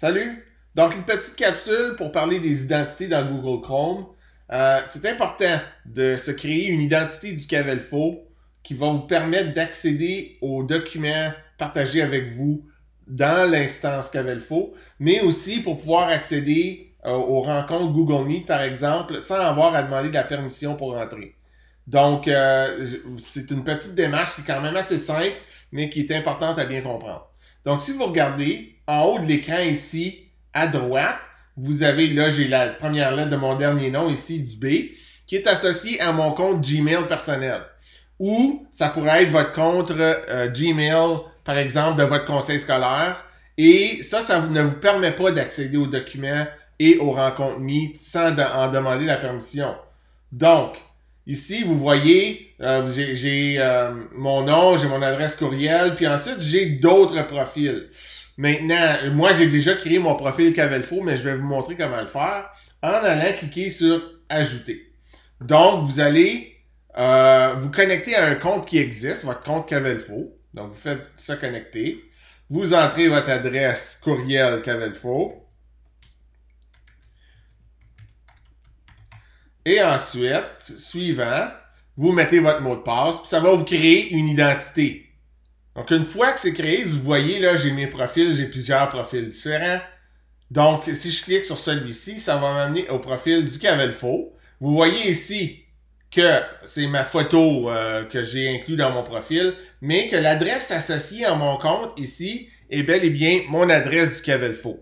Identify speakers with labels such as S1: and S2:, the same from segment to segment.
S1: Salut! Donc, une petite capsule pour parler des identités dans Google Chrome. Euh, c'est important de se créer une identité du Cavelfo qui va vous permettre d'accéder aux documents partagés avec vous dans l'instance Cavelfo, mais aussi pour pouvoir accéder euh, aux rencontres Google Meet, par exemple, sans avoir à demander de la permission pour rentrer. Donc, euh, c'est une petite démarche qui est quand même assez simple, mais qui est importante à bien comprendre. Donc, si vous regardez en haut de l'écran ici, à droite, vous avez, là, j'ai la première lettre de mon dernier nom ici, du B, qui est associée à mon compte Gmail personnel. Ou ça pourrait être votre compte euh, Gmail, par exemple, de votre conseil scolaire. Et ça, ça ne vous permet pas d'accéder aux documents et aux rencontres mises sans en demander la permission. Donc, Ici, vous voyez, euh, j'ai euh, mon nom, j'ai mon adresse courriel, puis ensuite, j'ai d'autres profils. Maintenant, moi, j'ai déjà créé mon profil Cavelfo, mais je vais vous montrer comment le faire en allant cliquer sur Ajouter. Donc, vous allez euh, vous connecter à un compte qui existe, votre compte Cavelfo. Donc, vous faites ça connecter. Vous entrez votre adresse courriel Cavelfo. Et ensuite, suivant, vous mettez votre mot de passe, puis ça va vous créer une identité. Donc, une fois que c'est créé, vous voyez, là, j'ai mes profils, j'ai plusieurs profils différents. Donc, si je clique sur celui-ci, ça va m'amener au profil du faux. Vous voyez ici que c'est ma photo euh, que j'ai inclus dans mon profil, mais que l'adresse associée à mon compte ici est bel et bien mon adresse du faux.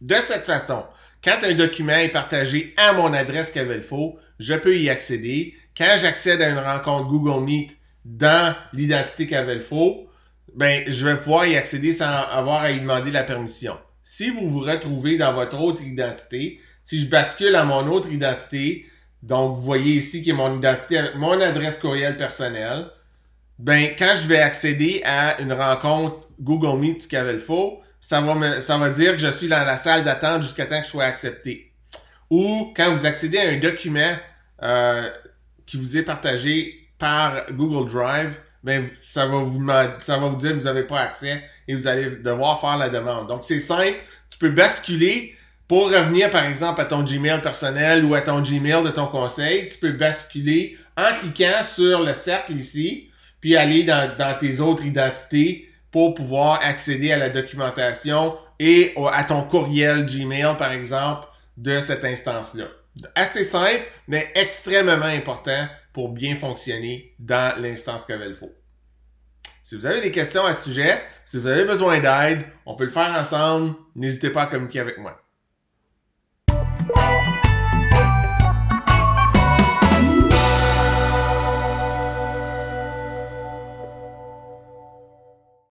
S1: De cette façon, quand un document est partagé à mon adresse Cavelfo, je peux y accéder. Quand j'accède à une rencontre Google Meet dans l'identité Cavelfo, ben, je vais pouvoir y accéder sans avoir à y demander la permission. Si vous vous retrouvez dans votre autre identité, si je bascule à mon autre identité, donc vous voyez ici qui est mon identité mon adresse courriel personnelle, ben, quand je vais accéder à une rencontre Google Meet du Cavelfo, ça va, dire que je suis dans la salle d'attente jusqu'à temps que je sois accepté. Ou quand vous accédez à un document euh, qui vous est partagé par Google Drive, ben, ça, va vous, dire que vous n'avez pas accès et vous allez devoir faire la demande. Donc, c'est simple. Tu peux basculer pour revenir, par exemple, à ton Gmail personnel ou à ton Gmail de ton conseil. Tu peux basculer en cliquant sur le cercle ici, puis aller dans, dans tes autres identités pour pouvoir accéder à la documentation et à ton courriel Gmail, par exemple, de cette instance-là. Assez simple, mais extrêmement important pour bien fonctionner dans l'instance faut. Si vous avez des questions à ce sujet, si vous avez besoin d'aide, on peut le faire ensemble. N'hésitez pas à communiquer avec moi.